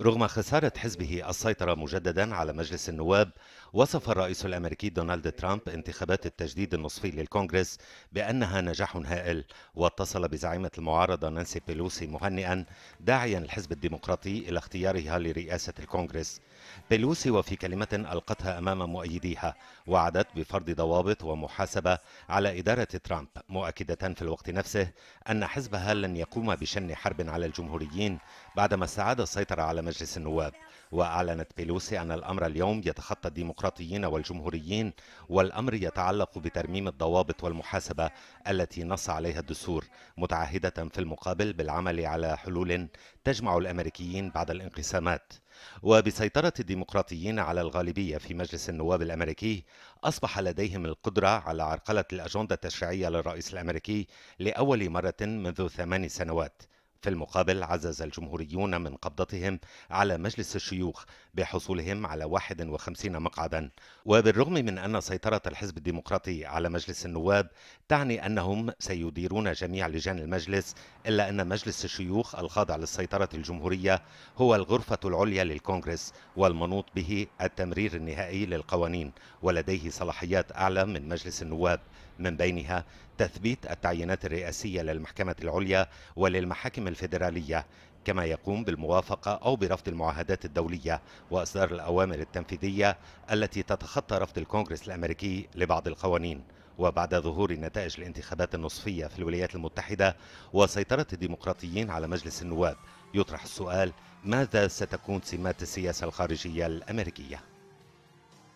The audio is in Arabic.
رغم خسارة حزبه السيطرة مجددا على مجلس النواب وصف الرئيس الأمريكي دونالد ترامب انتخابات التجديد النصفي للكونغرس بأنها نجاح هائل واتصل بزعيمة المعارضة نانسي بيلوسي مهنئا داعيا الحزب الديمقراطي إلى اختيارها لرئاسة الكونغرس بيلوسي وفي كلمة ألقتها أمام مؤيديها وعدت بفرض ضوابط ومحاسبة على إدارة ترامب مؤكدة في الوقت نفسه أن حزبها لن يقوم بشن حرب على الجمهوريين بعدما سعى استعاد السيطرة على مجلس النواب وأعلنت بيلوسي أن الأمر اليوم يتخطى الديمقراطيين والجمهوريين والأمر يتعلق بترميم الضوابط والمحاسبة التي نص عليها الدستور متعهدة في المقابل بالعمل على حلول تجمع الأمريكيين بعد الانقسامات وبسيطرة الديمقراطيين على الغالبية في مجلس النواب الأمريكي أصبح لديهم القدرة على عرقلة الأجندة التشريعية للرئيس الأمريكي لأول مرة منذ ثمان سنوات في المقابل عزز الجمهوريون من قبضتهم على مجلس الشيوخ بحصولهم على 51 مقعدا وبالرغم من أن سيطرة الحزب الديمقراطي على مجلس النواب تعني أنهم سيديرون جميع لجان المجلس إلا أن مجلس الشيوخ الخاضع للسيطرة الجمهورية هو الغرفة العليا للكونغرس والمنوط به التمرير النهائي للقوانين ولديه صلاحيات أعلى من مجلس النواب من بينها تثبيت التعيينات الرئاسية للمحكمة العليا وللمحاكم الفيدرالية كما يقوم بالموافقة أو برفض المعاهدات الدولية وإصدار الأوامر التنفيذية التي تتخطى رفض الكونغرس الأمريكي لبعض القوانين وبعد ظهور نتائج الانتخابات النصفية في الولايات المتحدة وسيطرة الديمقراطيين على مجلس النواب يطرح السؤال ماذا ستكون سمات السياسة الخارجية الأمريكية؟